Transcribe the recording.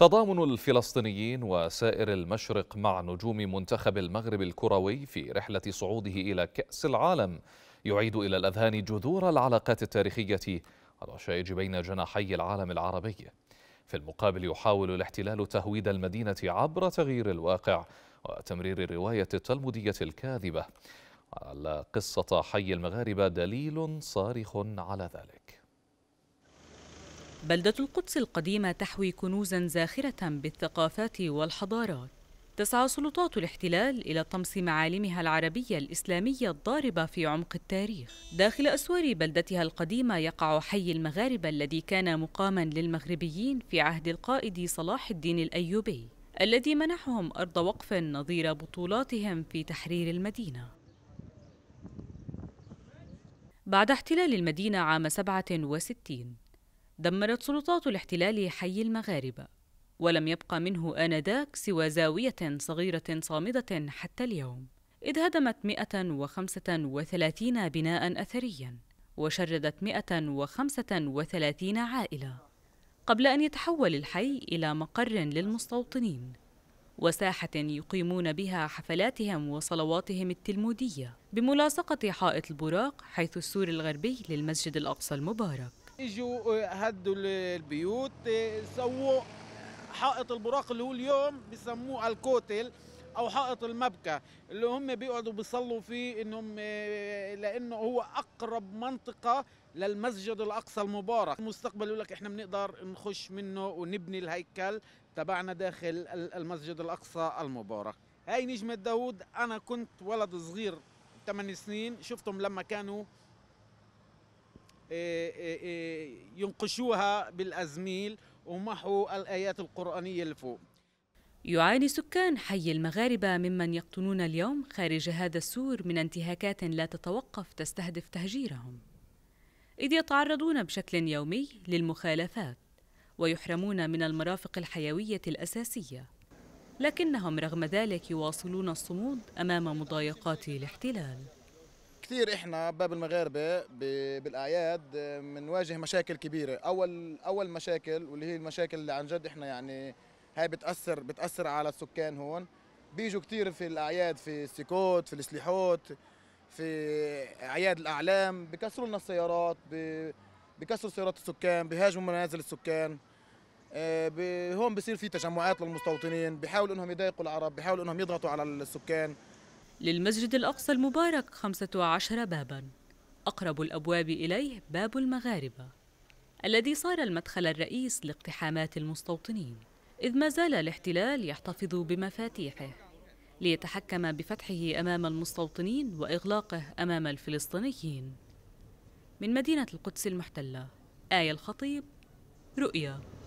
تضامن الفلسطينيين وسائر المشرق مع نجوم منتخب المغرب الكروي في رحلة صعوده إلى كأس العالم يعيد إلى الأذهان جذور العلاقات التاريخية الرشائج بين جناحي العالم العربي في المقابل يحاول الاحتلال تهويد المدينة عبر تغيير الواقع وتمرير الرواية التلمودية الكاذبة على قصة حي المغاربة دليل صارخ على ذلك بلدة القدس القديمة تحوي كنوزا زاخرة بالثقافات والحضارات تسعى سلطات الاحتلال إلى طمس معالمها العربية الإسلامية الضاربة في عمق التاريخ داخل أسوار بلدتها القديمة يقع حي المغاربة الذي كان مقاما للمغربيين في عهد القائد صلاح الدين الأيوبي الذي منحهم أرض وقف نظير بطولاتهم في تحرير المدينة بعد احتلال المدينة عام 67 دمرت سلطات الاحتلال حي المغاربة ولم يبقى منه آنذاك سوى زاوية صغيرة صامدة حتى اليوم إذ هدمت 135 بناء أثريا وشردت 135 عائلة قبل أن يتحول الحي إلى مقر للمستوطنين وساحة يقيمون بها حفلاتهم وصلواتهم التلمودية بملاصقة حائط البراق حيث السور الغربي للمسجد الأقصى المبارك اجوا آه، هدوا البيوت آه، سووا حائط البراق اللي هو اليوم بسموه الكوتل او حائط المبكى اللي هم بيقعدوا بيصلوا فيه انهم آه، لانه هو اقرب منطقه للمسجد الاقصى المبارك المستقبل يقول لك احنا بنقدر نخش منه ونبني الهيكل تبعنا داخل المسجد الاقصى المبارك هاي نجمة داوود انا كنت ولد صغير 8 سنين شفتهم لما كانوا إيه، إيه، إيه، ينقشوها بالأزميل ومحو الآيات القرآنية لفوق يعاني سكان حي المغاربة ممن يقطنون اليوم خارج هذا السور من انتهاكات لا تتوقف تستهدف تهجيرهم إذ يتعرضون بشكل يومي للمخالفات ويحرمون من المرافق الحيوية الأساسية لكنهم رغم ذلك يواصلون الصمود أمام مضايقات الاحتلال كثير احنا باب المغاربه بالاعياد بنواجه آه، مشاكل كبيره اول اول مشاكل واللي هي المشاكل اللي عن جد احنا يعني هاي بتاثر بتاثر على السكان هون بيجوا كثير في الاعياد في السيكوت في السليحوت في اعياد الاعلام بكسروا لنا السيارات بكسروا سيارات السكان بيهاجموا منازل السكان آه، هون بصير في تجمعات للمستوطنين بحاولوا انهم يضايقوا العرب بحاولوا انهم يضغطوا على السكان للمسجد الأقصى المبارك خمسة عشر باباً أقرب الأبواب إليه باب المغاربة الذي صار المدخل الرئيس لاقتحامات المستوطنين إذ ما زال الاحتلال يحتفظ بمفاتيحه ليتحكم بفتحه أمام المستوطنين وإغلاقه أمام الفلسطينيين من مدينة القدس المحتلة آية الخطيب رؤيا